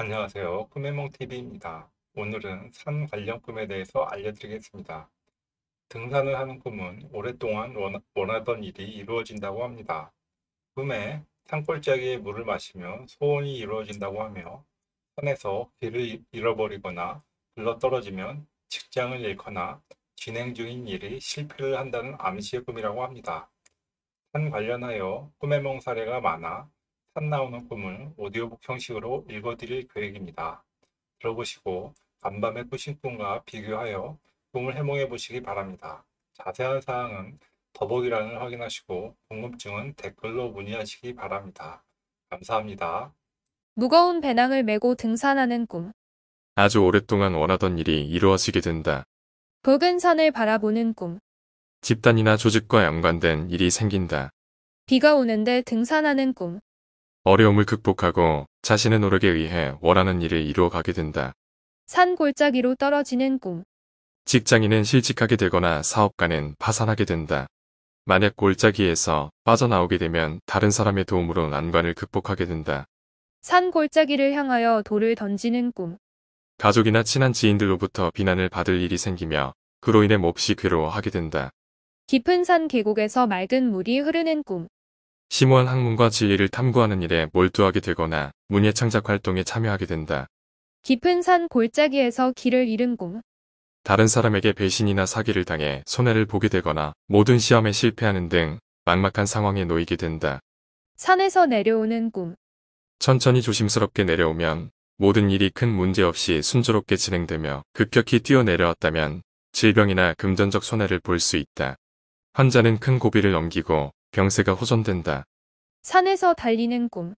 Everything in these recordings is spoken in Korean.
안녕하세요. 꿈해몽TV입니다. 오늘은 산 관련 꿈에 대해서 알려드리겠습니다. 등산을 하는 꿈은 오랫동안 원하던 일이 이루어진다고 합니다. 꿈에 산골짜기에 물을 마시면 소원이 이루어진다고 하며 산에서 길을 잃어버리거나 불러떨어지면 직장을 잃거나 진행 중인 일이 실패를 한다는 암시의 꿈이라고 합니다. 산 관련하여 꿈해몽 사례가 많아 산 나오는 꿈을 오디오북 형식으로 읽어드릴 계획입니다. 들어보시고 간밤에 꾸신 꿈과 비교하여 꿈을 해몽해 보시기 바랍니다. 자세한 사항은 더보기란을 확인하시고 궁금증은 댓글로 문의하시기 바랍니다. 감사합니다. 무거운 배낭을 메고 등산하는 꿈. 아주 오랫동안 원하던 일이 이루어지게 된다. 붉은 산을 바라보는 꿈. 집단이나 조직과 연관된 일이 생긴다. 비가 오는데 등산하는 꿈. 어려움을 극복하고 자신의 노력에 의해 원하는 일을 이루어가게 된다. 산 골짜기로 떨어지는 꿈. 직장인은 실직하게 되거나 사업가는 파산하게 된다. 만약 골짜기에서 빠져나오게 되면 다른 사람의 도움으로 난관을 극복하게 된다. 산 골짜기를 향하여 돌을 던지는 꿈. 가족이나 친한 지인들로부터 비난을 받을 일이 생기며 그로 인해 몹시 괴로워하게 된다. 깊은 산 계곡에서 맑은 물이 흐르는 꿈. 심오한 학문과 지혜를 탐구하는 일에 몰두하게 되거나 문예 창작 활동에 참여하게 된다. 깊은 산 골짜기에서 길을 잃은 꿈. 다른 사람에게 배신이나 사기를 당해 손해를 보게 되거나 모든 시험에 실패하는 등 막막한 상황에 놓이게 된다. 산에서 내려오는 꿈. 천천히 조심스럽게 내려오면 모든 일이 큰 문제 없이 순조롭게 진행되며 급격히 뛰어내려왔다면 질병이나 금전적 손해를 볼 수 있다. 환자는 큰 고비를 넘기고 병세가 호전된다. 산에서 달리는 꿈.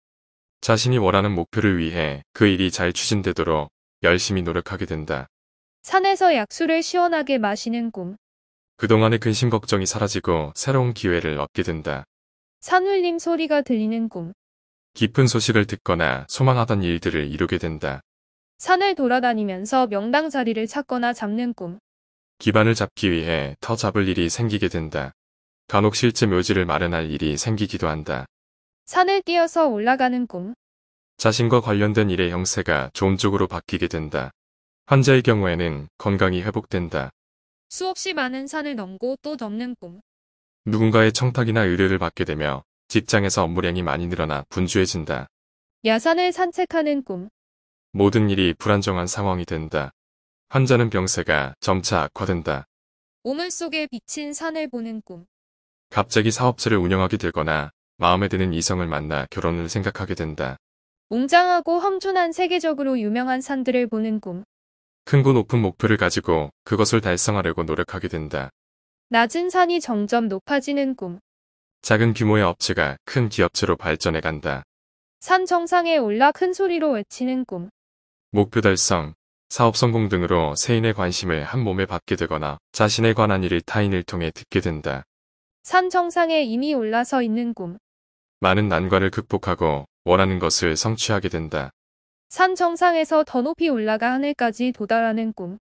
자신이 원하는 목표를 위해 그 일이 잘 추진되도록 열심히 노력하게 된다. 산에서 약수를 시원하게 마시는 꿈. 그동안의 근심 걱정이 사라지고 새로운 기회를 얻게 된다. 산울림 소리가 들리는 꿈. 깊은 소식을 듣거나 소망하던 일들을 이루게 된다. 산을 돌아다니면서 명당 자리를 찾거나 잡는 꿈. 기반을 잡기 위해 터 잡을 일이 생기게 된다. 간혹 실제 묘지를 마련할 일이 생기기도 한다. 산을 뛰어서 올라가는 꿈. 자신과 관련된 일의 형세가 좋은 쪽으로 바뀌게 된다. 환자의 경우에는 건강이 회복된다. 수없이 많은 산을 넘고 또 넘는 꿈. 누군가의 청탁이나 의뢰를 받게 되며 직장에서 업무량이 많이 늘어나 분주해진다. 야산을 산책하는 꿈. 모든 일이 불안정한 상황이 된다. 환자는 병세가 점차 악화된다. 오물 속에 비친 산을 보는 꿈. 갑자기 사업체를 운영하게 되거나 마음에 드는 이성을 만나 결혼을 생각하게 된다. 웅장하고 험준한 세계적으로 유명한 산들을 보는 꿈. 큰고 높은 목표를 가지고 그것을 달성하려고 노력하게 된다. 낮은 산이 점점 높아지는 꿈. 작은 규모의 업체가 큰 기업체로 발전해 간다. 산 정상에 올라 큰 소리로 외치는 꿈. 목표 달성, 사업 성공 등으로 세인의 관심을 한 몸에 받게 되거나 자신에 관한 일을 타인을 통해 듣게 된다. 산 정상에 이미 올라서 있는 꿈. 많은 난관을 극복하고 원하는 것을 성취하게 된다. 산 정상에서 더 높이 올라가 하늘까지 도달하는 꿈.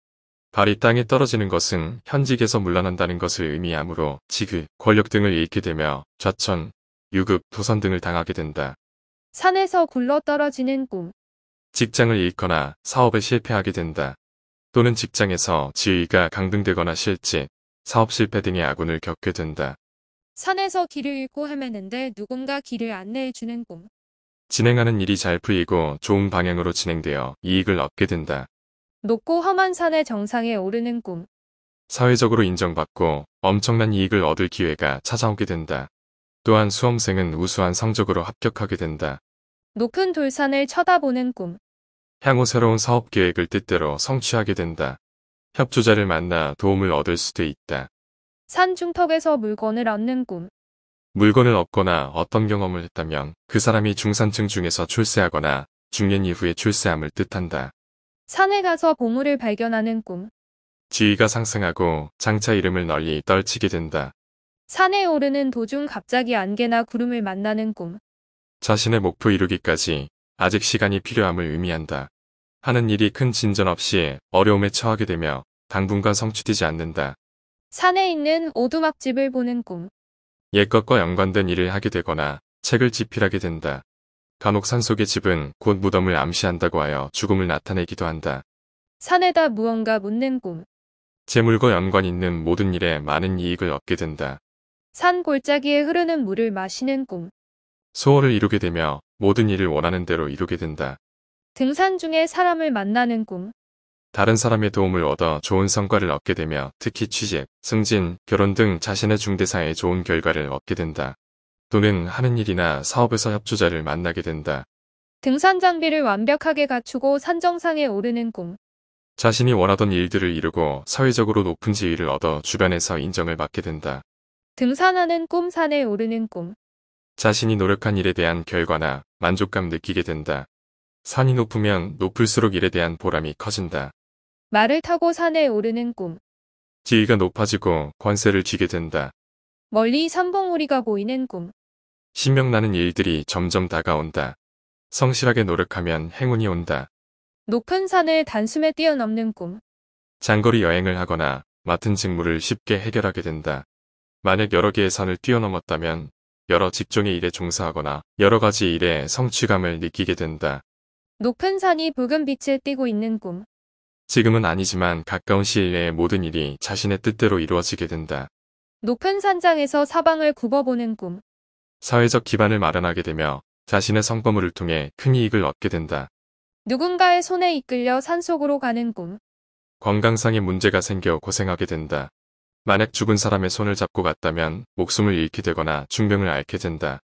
발이 땅에 떨어지는 것은 현직에서 물러난다는 것을 의미하므로 지그, 권력 등을 잃게 되며 좌천, 유급, 도선 등을 당하게 된다. 산에서 굴러 떨어지는 꿈. 직장을 잃거나 사업에 실패하게 된다. 또는 직장에서 지위가 강등되거나 실직, 사업 실패 등의 아군을 겪게 된다. 산에서 길을 잃고 헤매는데 누군가 길을 안내해주는 꿈. 진행하는 일이 잘 풀리고 좋은 방향으로 진행되어 이익을 얻게 된다. 높고 험한 산의 정상에 오르는 꿈. 사회적으로 인정받고 엄청난 이익을 얻을 기회가 찾아오게 된다. 또한 수험생은 우수한 성적으로 합격하게 된다. 높은 돌산을 쳐다보는 꿈. 향후 새로운 사업 계획을 뜻대로 성취하게 된다. 협조자를 만나 도움을 얻을 수도 있다. 산 중턱에서 물건을 얻는 꿈. 물건을 얻거나 어떤 경험을 했다면 그 사람이 중산층 중에서 출세하거나 중년 이후에 출세함을 뜻한다. 산에 가서 보물을 발견하는 꿈. 지위가 상승하고 장차 이름을 널리 떨치게 된다. 산에 오르는 도중 갑자기 안개나 구름을 만나는 꿈. 자신의 목표 이루기까지 아직 시간이 필요함을 의미한다. 하는 일이 큰 진전 없이 어려움에 처하게 되며 당분간 성취되지 않는다. 산에 있는 오두막집을 보는 꿈. 옛것과 연관된 일을 하게 되거나 책을 집필하게 된다. 간혹 산속의 집은 곧 무덤을 암시한다고 하여 죽음을 나타내기도 한다. 산에다 무언가 묻는 꿈. 재물과 연관 있는 모든 일에 많은 이익을 얻게 된다. 산 골짜기에 흐르는 물을 마시는 꿈. 소원을 이루게 되며 모든 일을 원하는 대로 이루게 된다. 등산 중에 사람을 만나는 꿈. 다른 사람의 도움을 얻어 좋은 성과를 얻게 되며 특히 취직, 승진, 결혼 등 자신의 중대사에 좋은 결과를 얻게 된다. 또는 하는 일이나 사업에서 협조자를 만나게 된다. 등산 장비를 완벽하게 갖추고 산정상에 오르는 꿈. 자신이 원하던 일들을 이루고 사회적으로 높은 지위를 얻어 주변에서 인정을 받게 된다. 등산하는 꿈, 산에 오르는 꿈. 자신이 노력한 일에 대한 결과나 만족감 느끼게 된다. 산이 높으면 높을수록 일에 대한 보람이 커진다. 말을 타고 산에 오르는 꿈. 지위가 높아지고 권세를 쥐게 된다. 멀리 삼봉우리가 보이는 꿈. 신명나는 일들이 점점 다가온다. 성실하게 노력하면 행운이 온다. 높은 산을 단숨에 뛰어넘는 꿈. 장거리 여행을 하거나 맡은 직무를 쉽게 해결하게 된다. 만약 여러 개의 산을 뛰어넘었다면 여러 직종의 일에 종사하거나 여러 가지 일에 성취감을 느끼게 된다. 높은 산이 붉은 빛을 띠고 있는 꿈. 지금은 아니지만 가까운 시일 내에 모든 일이 자신의 뜻대로 이루어지게 된다. 높은 산장에서 사방을 굽어보는 꿈. 사회적 기반을 마련하게 되며 자신의 성범을 통해 큰 이익을 얻게 된다. 누군가의 손에 이끌려 산속으로 가는 꿈. 건강상의 문제가 생겨 고생하게 된다. 만약 죽은 사람의 손을 잡고 갔다면 목숨을 잃게 되거나 중병을 앓게 된다.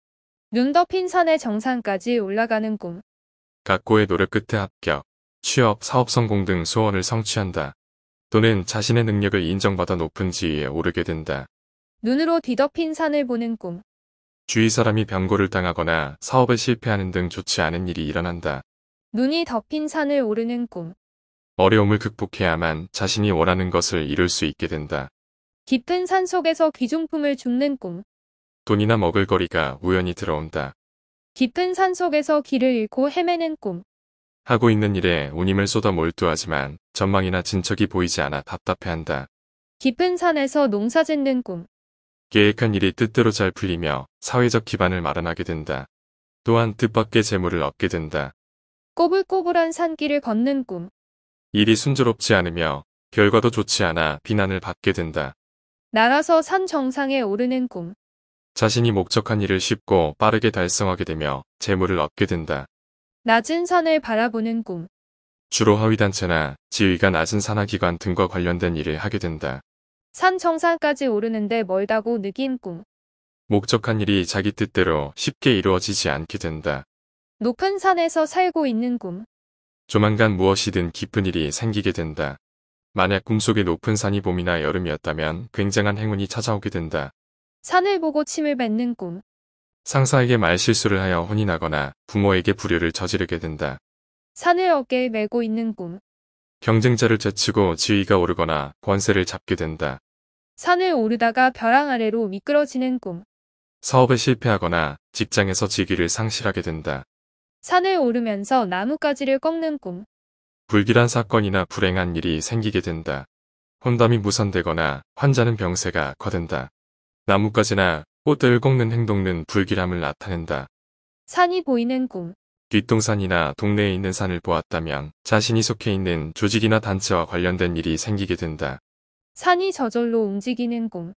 눈 덮인 산의 정상까지 올라가는 꿈. 각고의 노력 끝에 합격. 취업, 사업 성공 등 소원을 성취한다. 또는 자신의 능력을 인정받아 높은 지위에 오르게 된다. 눈으로 뒤덮인 산을 보는 꿈. 주위 사람이 병고를 당하거나 사업에 실패하는 등 좋지 않은 일이 일어난다. 눈이 덮인 산을 오르는 꿈. 어려움을 극복해야만 자신이 원하는 것을 이룰 수 있게 된다. 깊은 산 속에서 귀중품을 줍는 꿈. 돈이나 먹을거리가 우연히 들어온다. 깊은 산 속에서 길을 잃고 헤매는 꿈. 하고 있는 일에 온 힘을 쏟아 몰두하지만 전망이나 진척이 보이지 않아 답답해한다. 깊은 산에서 농사 짓는 꿈. 계획한 일이 뜻대로 잘 풀리며 사회적 기반을 마련하게 된다. 또한 뜻밖의 재물을 얻게 된다. 꼬불꼬불한 산길을 걷는 꿈. 일이 순조롭지 않으며 결과도 좋지 않아 비난을 받게 된다. 날아서 산 정상에 오르는 꿈. 자신이 목적한 일을 쉽고 빠르게 달성하게 되며 재물을 얻게 된다. 낮은 산을 바라보는 꿈. 주로 하위단체나 지위가 낮은 산하기관 등과 관련된 일을 하게 된다. 산 정상까지 오르는데 멀다고 느낀 꿈. 목적한 일이 자기 뜻대로 쉽게 이루어지지 않게 된다. 높은 산에서 살고 있는 꿈. 조만간 무엇이든 기쁜 일이 생기게 된다. 만약 꿈속에 높은 산이 봄이나 여름이었다면 굉장한 행운이 찾아오게 된다. 산을 보고 침을 뱉는 꿈. 상사에게 말실수를 하여 혼이 나거나 부모에게 불효를 저지르게 된다. 산을 어깨에 메고 있는 꿈. 경쟁자를 제치고 지위가 오르거나 권세를 잡게 된다. 산을 오르다가 벼랑 아래로 미끄러지는 꿈. 사업에 실패하거나 직장에서 직위를 상실하게 된다. 산을 오르면서 나뭇가지를 꺾는 꿈. 불길한 사건이나 불행한 일이 생기게 된다. 혼담이 무산되거나 환자는 병세가 악화된다. 나뭇가지나 꽃을 꺾는 행동은 불길함을 나타낸다. 산이 보이는 꿈. 뒷동산이나 동네에 있는 산을 보았다면 자신이 속해 있는 조직이나 단체와 관련된 일이 생기게 된다. 산이 저절로 움직이는 꿈.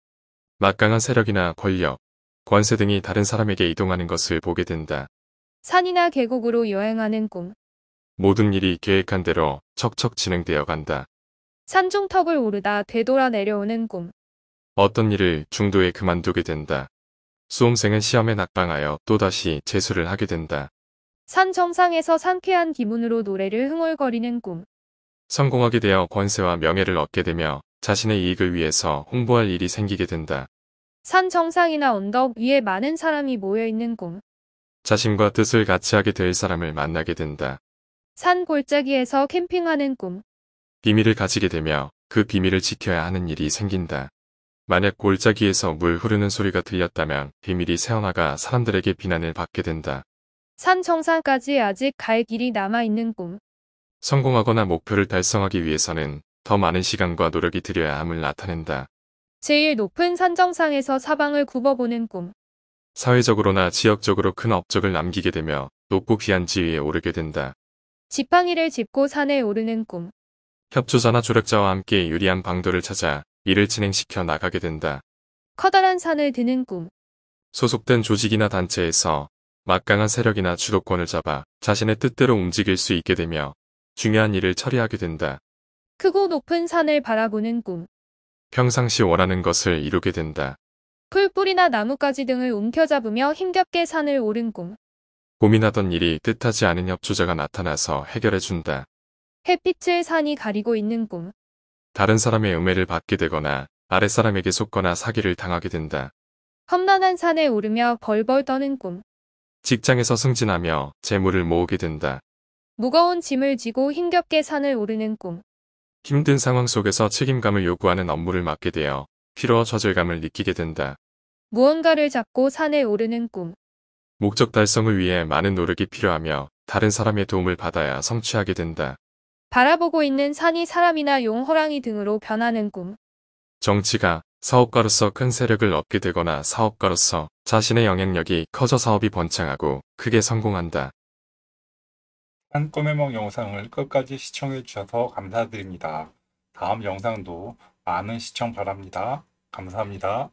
막강한 세력이나 권력, 권세 등이 다른 사람에게 이동하는 것을 보게 된다. 산이나 계곡으로 여행하는 꿈. 모든 일이 계획한 대로 척척 진행되어 간다. 산중턱을 오르다 되돌아 내려오는 꿈. 어떤 일을 중도에 그만두게 된다. 수험생은 시험에 낙방하여 또다시 재수를 하게 된다. 산 정상에서 상쾌한 기분으로 노래를 흥얼거리는 꿈. 성공하게 되어 권세와 명예를 얻게 되며 자신의 이익을 위해서 홍보할 일이 생기게 된다. 산 정상이나 언덕 위에 많은 사람이 모여있는 꿈. 자신과 뜻을 같이 하게 될 사람을 만나게 된다. 산 골짜기에서 캠핑하는 꿈. 비밀을 가지게 되며 그 비밀을 지켜야 하는 일이 생긴다. 만약 골짜기에서 물 흐르는 소리가 들렸다면 비밀이 새어나가 사람들에게 비난을 받게 된다. 산 정상까지 아직 갈 길이 남아있는 꿈. 성공하거나 목표를 달성하기 위해서는 더 많은 시간과 노력이 들여야 함을 나타낸다. 제일 높은 산 정상에서 사방을 굽어보는 꿈. 사회적으로나 지역적으로 큰 업적을 남기게 되며 높고 귀한 지위에 오르게 된다. 지팡이를 짚고 산에 오르는 꿈. 협조자나 조력자와 함께 유리한 방도를 찾아 일을 진행시켜 나가게 된다. 커다란 산을 드는 꿈. 소속된 조직이나 단체에서 막강한 세력이나 주도권을 잡아 자신의 뜻대로 움직일 수 있게 되며 중요한 일을 처리하게 된다. 크고 높은 산을 바라보는 꿈. 평상시 원하는 것을 이루게 된다. 풀뿌리나 나뭇가지 등을 움켜잡으며 힘겹게 산을 오른 꿈. 고민하던 일이 뜻하지 않은 협조자가 나타나서 해결해준다. 햇빛을 산이 가리고 있는 꿈. 다른 사람의 음해를 받게 되거나 아랫사람에게 속거나 사기를 당하게 된다. 험난한 산에 오르며 벌벌 떠는 꿈. 직장에서 승진하며 재물을 모으게 된다. 무거운 짐을 지고 힘겹게 산을 오르는 꿈. 힘든 상황 속에서 책임감을 요구하는 업무를 맡게 되어 피로와 좌절감을 느끼게 된다. 무언가를 잡고 산에 오르는 꿈. 목적 달성을 위해 많은 노력이 필요하며 다른 사람의 도움을 받아야 성취하게 된다. 바라보고 있는 산이 사람이나 용, 호랑이 등으로 변하는 꿈. 정치가 사업가로서 큰 세력을 얻게 되거나 사업가로서 자신의 영향력이 커져 사업이 번창하고 크게 성공한다. 한 꿈해몽 영상을 끝까지 시청해 주셔서 감사드립니다. 다음 영상도 많은 시청 바랍니다. 감사합니다.